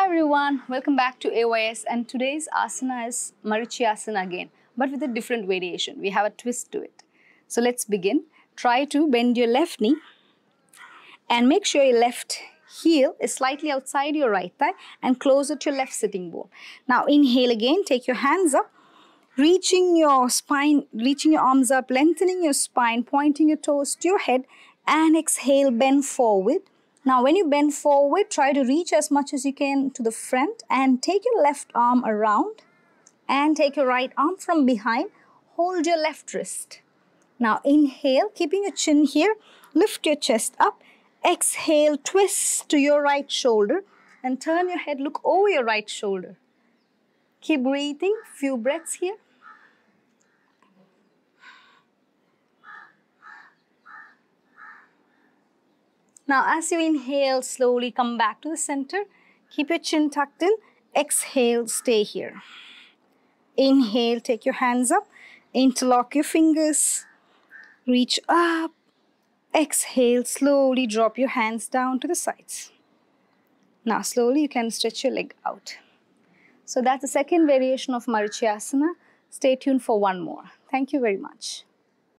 Hi everyone, welcome back to AYS and today's asana is Asana again but with a different variation. We have a twist to it. So let's begin. Try to bend your left knee and make sure your left heel is slightly outside your right thigh and closer to your left sitting bone. Now inhale again, take your hands up, reaching your spine, reaching your arms up, lengthening your spine, pointing your toes to your head and exhale, bend forward now when you bend forward, try to reach as much as you can to the front and take your left arm around and take your right arm from behind. Hold your left wrist. Now inhale, keeping your chin here, lift your chest up. Exhale, twist to your right shoulder and turn your head, look over your right shoulder. Keep breathing, few breaths here. Now, as you inhale, slowly come back to the center. Keep your chin tucked in. Exhale, stay here. Inhale, take your hands up. Interlock your fingers. Reach up. Exhale, slowly drop your hands down to the sides. Now, slowly you can stretch your leg out. So that's the second variation of Marichyasana. Stay tuned for one more. Thank you very much.